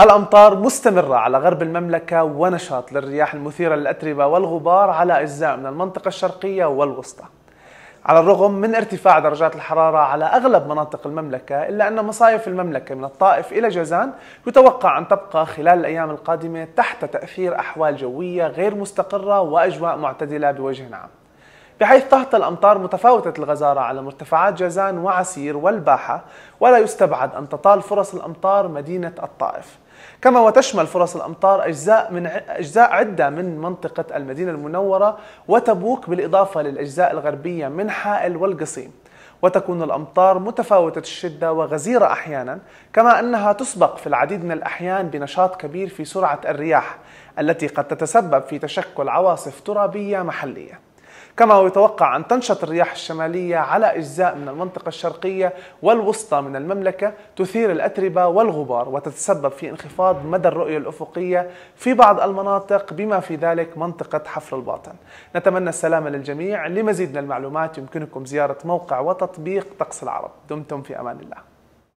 الأمطار مستمرة على غرب المملكة ونشاط للرياح المثيرة للأتربة والغبار على أجزاء من المنطقة الشرقية والوسطى على الرغم من ارتفاع درجات الحرارة على أغلب مناطق المملكة إلا أن مصايف المملكة من الطائف إلى جازان يتوقع أن تبقى خلال الأيام القادمة تحت تأثير أحوال جوية غير مستقرة وأجواء معتدلة بوجه عام بحيث تهطل الأمطار متفاوتة الغزارة على مرتفعات جازان وعسير والباحة ولا يستبعد أن تطال فرص الأمطار مدينة الطائف كما وتشمل فرص الأمطار أجزاء, من أجزاء عدة من منطقة المدينة المنورة وتبوك بالإضافة للأجزاء الغربية من حائل والقصيم وتكون الأمطار متفاوتة الشدة وغزيرة أحيانا كما أنها تسبق في العديد من الأحيان بنشاط كبير في سرعة الرياح التي قد تتسبب في تشكل عواصف ترابية محلية كما هو يتوقع أن تنشط الرياح الشمالية على أجزاء من المنطقة الشرقية والوسطى من المملكة تثير الأتربة والغبار وتتسبب في انخفاض مدى الرؤية الأفقية في بعض المناطق بما في ذلك منطقة حفر الباطن نتمنى السلامة للجميع لمزيد من المعلومات يمكنكم زيارة موقع وتطبيق طقس العرب دمتم في أمان الله